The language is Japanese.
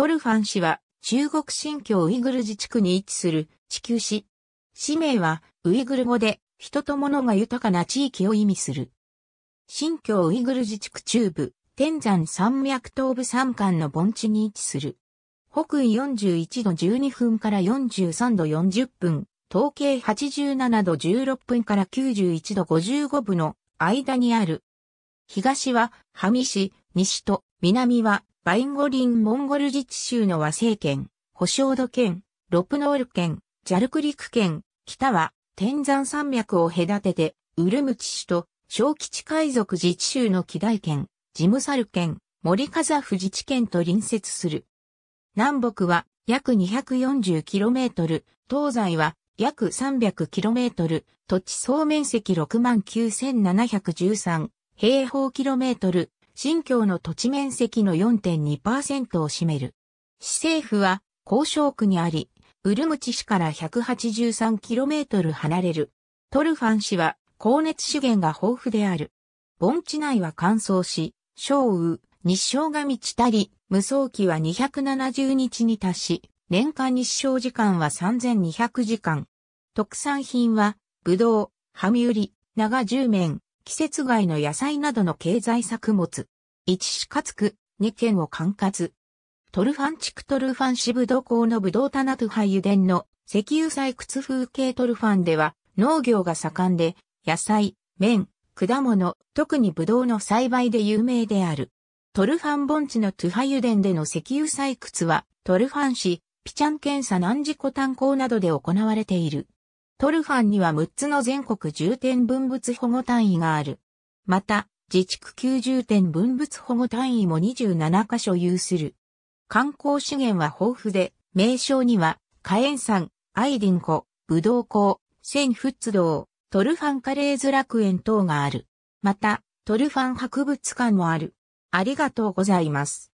トルファン氏は中国新疆ウイグル自治区に位置する地球市。市名はウイグル語で人と物が豊かな地域を意味する。新疆ウイグル自治区中部、天山山脈東部山間の盆地に位置する。北緯41度12分から43度40分、統計87度16分から91度55分の間にある。東は、ハミ市、西と南はバインゴリン・モンゴル自治州の和政県、保証土県、ロプノール県、ジャルクリク県、北は天山山脈を隔てて、ウルムチ市と小吉海賊自治州の紀大県、ジムサル県、森カザフ自治県と隣接する。南北は約 240km、東西は約 300km、土地総面積69,713平方キロメートル、新京の土地面積の4.2%を占める。市政府は、高渉区にあり、ウルムチ市から 183km 離れる。トルファン市は、高熱資源が豊富である。盆地内は乾燥し、小雨、日照が満ちたり、無双期は270日に達し、年間日照時間は3200時間。特産品は、ぶどう、ハミウリ、長十面、季節外の野菜などの経済作物。1か活区、2県を管轄。トルファン地区トルファン支部土港のブドウ棚と派油田の石油採掘風景トルファンでは農業が盛んで野菜、麺、果物、特にブドウの栽培で有名である。トルファン盆地のトゥハ油田での石油採掘はトルファン市、ピチャン検査南事故炭鉱などで行われている。トルファンには6つの全国重点分物保護単位がある。また、自治区級重点分物保護単位も27カ所有する。観光資源は豊富で、名称には、火炎山、アイディンコ、ブドウ港、千仏道、トルファンカレーズ楽園等がある。また、トルファン博物館もある。ありがとうございます。